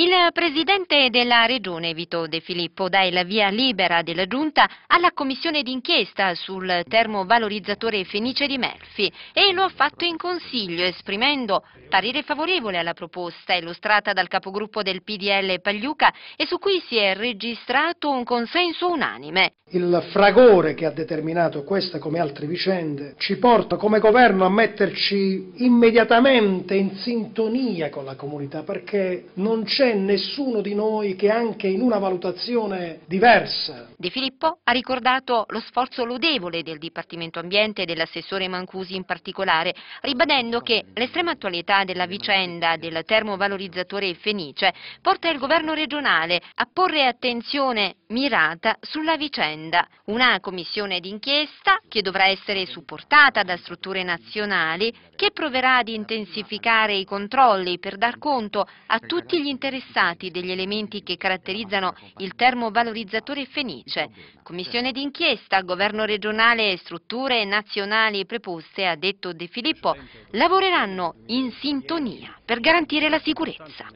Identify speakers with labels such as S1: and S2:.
S1: Il presidente della regione Vito De Filippo dà il via libera della giunta alla commissione d'inchiesta sul termovalorizzatore Fenice di Melfi e lo ha fatto in consiglio esprimendo parere favorevole alla proposta illustrata dal capogruppo del PDL Pagliuca e su cui si è registrato un consenso unanime.
S2: Il fragore che ha determinato questa come altre vicende ci porta come governo a metterci immediatamente in sintonia con la comunità perché non c'è c'è nessuno di noi che anche in una valutazione diversa.
S1: De Filippo ha ricordato lo sforzo lodevole del Dipartimento Ambiente e dell'assessore Mancusi in particolare, ribadendo che l'estrema attualità della vicenda del termovalorizzatore Fenice cioè porta il governo regionale a porre attenzione mirata sulla vicenda. Una commissione d'inchiesta che dovrà essere supportata da strutture nazionali che proverà ad intensificare i controlli per dar conto a tutti gli interessati interessati degli elementi che caratterizzano il termovalorizzatore fenice, commissione d'inchiesta, governo regionale e strutture nazionali preposte, ha detto De Filippo, lavoreranno in sintonia per garantire la sicurezza.